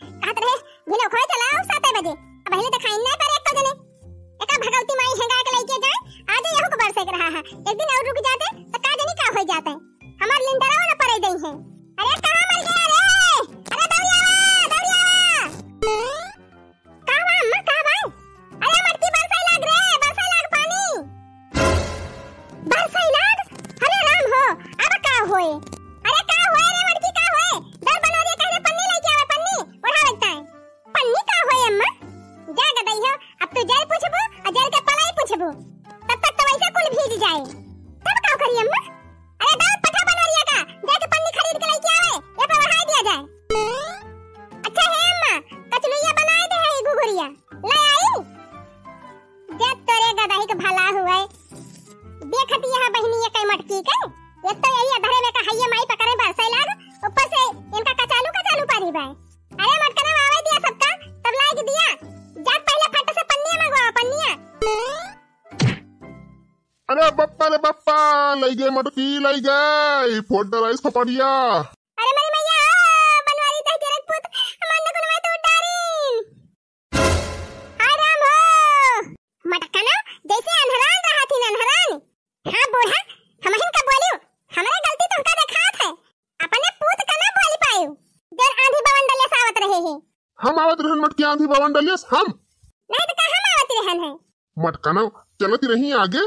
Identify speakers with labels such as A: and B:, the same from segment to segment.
A: bueno, अब तो जाय पूछबो और जाय के पलाई पूछबो तब तक तो वैसा कुल भीज जाए तब का करी अम्मा अरे दाल पठा बना का जाय के पन्नी खरीद के लेके आवे ये पर वहां दिया जाए अच्छा है अम्मा कचलुइया बनाए दे है गुगुरिया ले आई जब तोरे गदाई के भला हुए देखती यहां बहनी ये कई मटकी के एक तो यही अधरे में का हइये माई पकड़े बरसै लाग ऊपर से इनका कचालू कचालू पारी बाय
B: अरे बप्पा रे बप्पा लई गए पी लई गए फोड़ दे राइस पपड़िया अरे
A: मरे मैया बनवारी ता जरक पुत मन को मैं तो उठा हाय राम हो मटका ना जैसे अनहरान रहा थी अनहरान हां बूढ़ा हम हिन का बोलियो हमारा गलती तुमका तो देखात है अपने पूत का ना बोली पायो जर आंधी बवन डलिया सावत रहे हैं
B: हम आवत रहन मटकी आंधी बवन डलिया हम
A: नहीं तो कहां
B: आवत रहन है मटका ना चलती रही आगे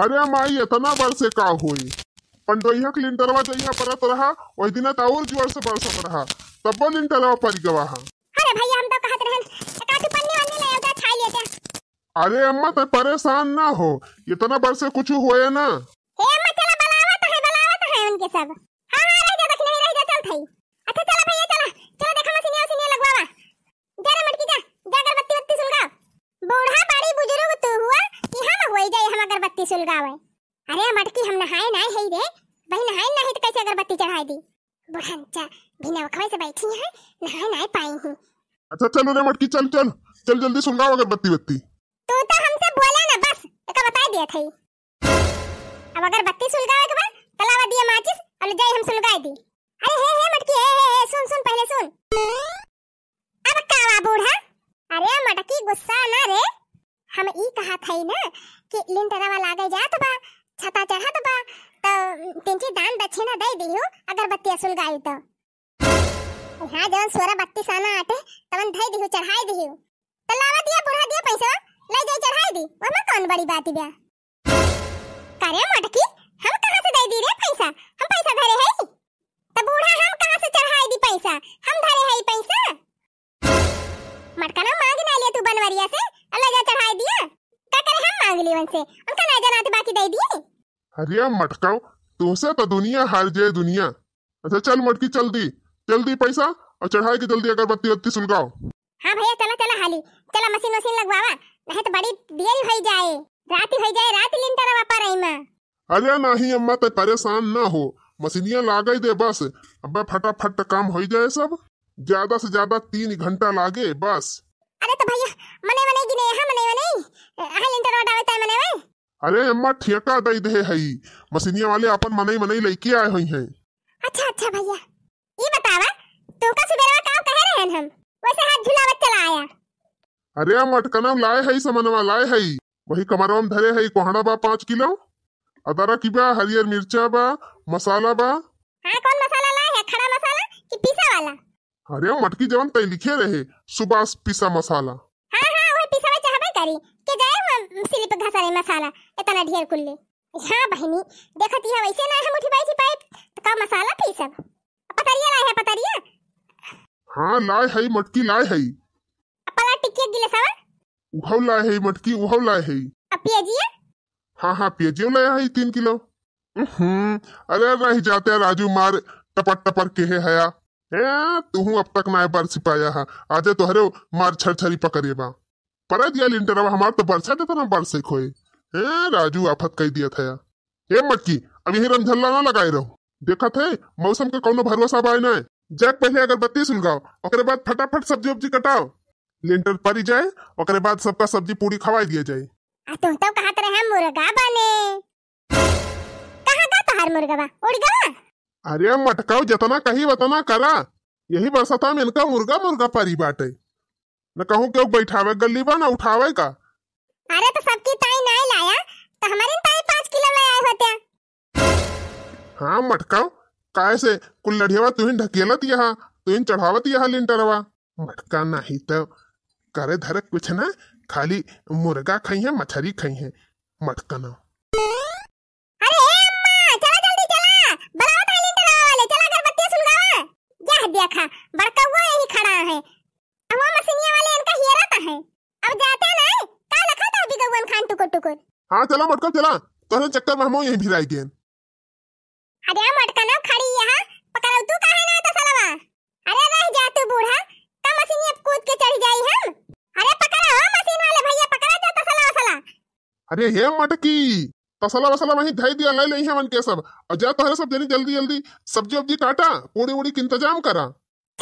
B: अरे माई इतना बरसे का हुई पंडोहिया के लिंटरवा जइहा परत रहा वही दिन ताउर तो जोर से बरसत रहा तब तब्बो लिंटरवा पर गवा अरे भैया हम तो कहत रहन
A: का तू पन्ने ले आउदा खाई लेते
B: अरे अम्मा तू परेशान ना हो इतना बरसे कुछ होए ना
A: हे अम्मा चला बलावत है बलावत है उनके सब हां हां रह जा देखने में रह जा चल भाई अच्छा चला भाई अगरबत्ती सुलगावे अरे मटकी हम नहाए नहाए है रे भाई नहाए ना है तो कैसे अगरबत्ती चढ़ाए दी बुढ़ंचा बिना वखवे से बैठी है नहाए नहाए पाई हूं
B: अच्छा चलो रे मटकी चल चल चल जल्दी सुलगाओ अगरबत्ती बत्ती
A: तू तो हमसे बोला ना बस एक बता दिया था अब अगरबत्ती सुलगावे के बाद तलावा दिया माचिस और जाई हम सुलगाए दी अरे हे हे मटकी हे हे सुन सुन पहले सुन अब कावा बूढ़ा अरे मटकी गुस्सा ना रे हम ई कहा थई ना कि लिंटरवा लागे जात बा छता चढ़त बा तो तिनची दान बच्चे ना दे दियो अगर बत्ती असुल गाई तो हां जवन सोरा बत्ती साना आटे तवन धई दियो चढ़ाई दियो तो लावा दिया बुढ़ा दिया पैसा ले जाई चढ़ाई दी मैं कौन बड़ी बात बा करे मटकी हम कहां से दे दी रे पैसा हम पैसा धरे है तो बूढ़ा हम कहां से चढ़ाई दी पैसा हम धरे है पैसा मटका ना मांग ना लिया तू बनवरिया से अलगा चढ़ाई दिया का करे हम मांग ली उनसे उनका ना जाना तो बाकी दे दिए
B: अरे मटकाओ तुमसे तो दुनिया हार जाए दुनिया अच्छा चल मटकी चल दी चल दी पैसा और चढ़ाई के जल्दी अगरबत्ती बत्ती सुलगाओ
A: हाँ भैया चला चला हाली चला मशीन वशीन लगवावा नहीं तो बड़ी देर हो जाए रात ही हो जाए रात लीन तरह वापा रही माँ
B: अरे नहीं अम्मा तो परेशान ना हो मशीनियाँ लागे दे बस अब फटाफट काम हो जाए सब ज्यादा से ज्यादा तीन घंटा लागे बस अरे तो भैया
A: मने गिने ಮನೆಗೆ हाँ मने ಹಾ ಮನೆ ಮನೆ ಅಲ್ಲಿಂದ ರೋಡ್ ಆವತ್ತ मने ವೆ हाँ
B: अरे अम्मा ठेका दई दे हई मसिनिया वाले अपन मने मने लेके आए हुई है
A: अच्छा अच्छा भैया ये बतावा तो का सुबेरवा काम कह रहे हैं हम वैसे हाथ झुलावत चला आया
B: अरे हम अटकना लाए हई समनवा लाए है वही कमरवा में धरे है कोहड़ा बा पाँच किलो अदरक की बा हरियर मिर्चा बा मसाला बा हाँ कौन मसाला लाए है खड़ा मसाला कि पीसा वाला अरे मटकी जवन तई लिखे रहे सुबह पीसा मसाला
A: करी के जाए हम सिलिप रे मसाला इतना ढेर कुल कुल्ले हाँ बहनी देखती है वैसे ना हम उठबाई थी पाइप तो का मसाला थी सब पतरिया लाए है पतरिया
B: हां लाए है मटकी लाए है
A: पला गिले सब
B: उहौ लाए है मटकी उहौ लाए है अब पिए जिए हां हां पिए जिए लाया है 3 किलो हम्म अरे रह जाते राजू मार टपट टपट के है हया तू अब तक ना बरस पाया है हाँ। आज आजे तोहरे मार छर छरी पकड़े बा पर दिया लिंटर अब हमारा तो बरसा देता तो ना बरसे खोए ए राजू आफत कह दिया था ए मक्की अब यही रमझल्ला ना लगाए रहो देखा थे मौसम का कौन भरोसा बाय ना जैक पहले बत्ती सुलगाओ और बाद फटाफट सब्जी उब्जी कटाओ लिंटर परी जाए और बाद सबका सब्जी पूरी खवाई दिया जाए
A: तुम तो कहा तरह मुर्गा बने
B: तो मुर्गा उड़ अरे मटकाओ जतना कही वतना करा यही बरसा था मेनका मुर्गा मुर्गा परी बाटे मैं कहूँ क्यों बैठावे गली बा ना उठावे का
A: अरे तो सबकी ताई ना लाया तो हमारे ताई पाँच किलो ले
B: आए होते हाँ मटका काय से कुल कुल्लड़ियावा तुहिन ढकेलत यहाँ तुहिन चढ़ावत यहाँ लिंटरवा मटका नहीं तो करे धरे कुछ ना खाली मुर्गा खाई है मछली खाई है मटका ना
A: देखा बड़का
B: हाँ चला मटका चला तो तोरे चक्कर में हम यहीं भी रहेंगे
A: अरे मटका ना खड़ी यहां पकड़ो तू काहे ना तो सालावा अरे रह जा तू बूढ़ा का मशीन अब कूद के चढ़ जाई हम अरे पकड़ो हाँ, मशीन वाले भैया पकड़ा जा
B: तो सालावा साला अरे हे मटकी तसला तो वसला वहीं धई दिया ले लई मन के सब और जा तोहरे सब जनी जल्दी जल्दी सब्जी उब्जी काटा पूड़ी उड़ी की इंतजाम करा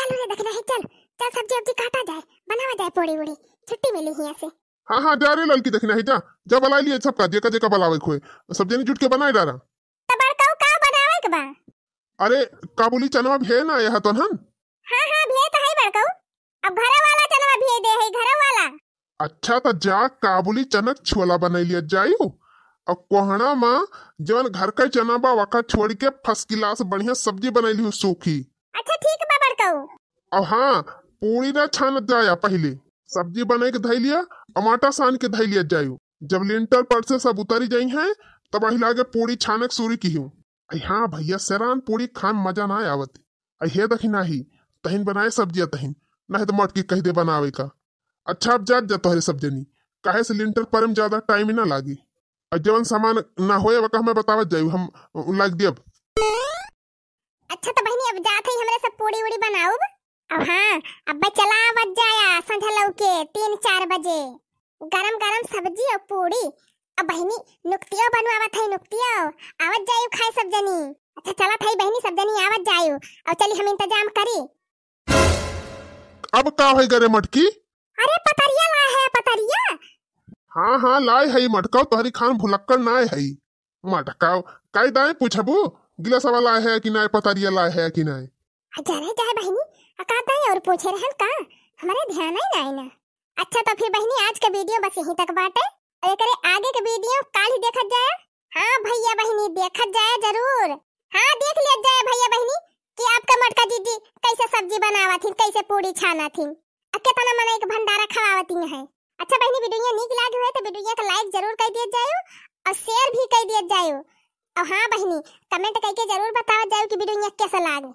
B: चल रे देखना है चल चल सब्जी उब्जी काटा जाए बनावा जाए पूड़ी उड़ी छुट्टी मिली है ऐसे हाँ हाँ डारे लड़की की देखना है जा जा बला लिए सब का देखा देखा बलावे खोए सब जने जुट के बनाए डारा तबर कहू का बनावे के बा अरे काबुली बोली चनवा भे ना यह तो हम
A: हां हां भे तो है बड़ कहू अब घर वाला चनवा भे दे है घर वाला
B: अच्छा तो जा काबुली चनक छोला बना लिया जाइयो और कोहना माँ जवन घर का चना बा वका छोड़ के फर्स्ट गिलास बढ़िया सब्जी बना ली सूखी अच्छा ठीक बा बड़काऊ और हाँ पूरी ना छान जाया पहले सब्जी बनाए के धैलिया अमाटा सान के धैलिया जायु जब लिंटर पर से सब उतरी जाई है तब अहिला के पूरी छानक सूरी की हूँ हाँ भैया सेरान पूरी खान मजा ना आवत अहे दखी ना ही तहिन बनाए सब्जिया तहिन ना तो मटकी कह दे बनावे का अच्छा अब जात जा तोहरे सब जनी काहे से लिंटर पर में ज्यादा टाइम ही ना लागे और जवन सामान ना हो वका हमें बतावत जायु हम लाग दे अच्छा
A: तो बहनी अब जात है हमरे सब पूरी उड़ी बनाऊ अब हाँ अब चला बज जाया लो के तीन चार बजे गरम गरम सब्जी और पूड़ी अब बहनी नुक्तियो बनवावत है नुक्तियो आवत जायु खाए सब जनी अच्छा चला थाई बहनी सब जनी आवत जायु अब चली हम इंतजाम करी
B: अब का है गरे मटकी
A: अरे पतरिया ला है पतरिया
B: हाँ हाँ लाए है मटका तोहरी खान भुलक्कर ना है मटका काई दाए पूछबू गिलास वाला है कि ना पतरिया लाए है कि ना
A: जरे जाए बहनी अकाता अकादाई और पूछे रहन का हमारे ध्यान ही ना आईना अच्छा तो फिर बहनी आज का वीडियो बस यहीं तक बाटे और एकरे आगे के वीडियो काल ही देखत जाए हाँ भैया बहनी देखत जाए जरूर हाँ देख लिया जाए भैया बहनी कि आपका मटका जीजी कैसे सब्जी बनावा थी कैसे पूरी छाना थी अकेतना मना एक भंडारा खवावती है अच्छा बहनी वीडियो नीक लाग हुए तो वीडियो का लाइक जरूर कर दिया जाए और शेयर भी कर दिया जाए और हाँ बहनी कमेंट करके जरूर बताओ जाए कि वीडियो कैसा लागे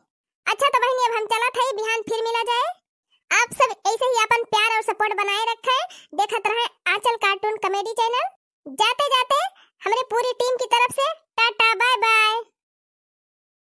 A: अच्छा तो बहनी अब हम चला था बिहान फिर मिला जाए आप सब ऐसे ही अपन प्यार और सपोर्ट बनाए रखे देखत रहे आंचल कार्टून कॉमेडी चैनल जाते जाते हमारी पूरी टीम की तरफ से टाटा बाय बाय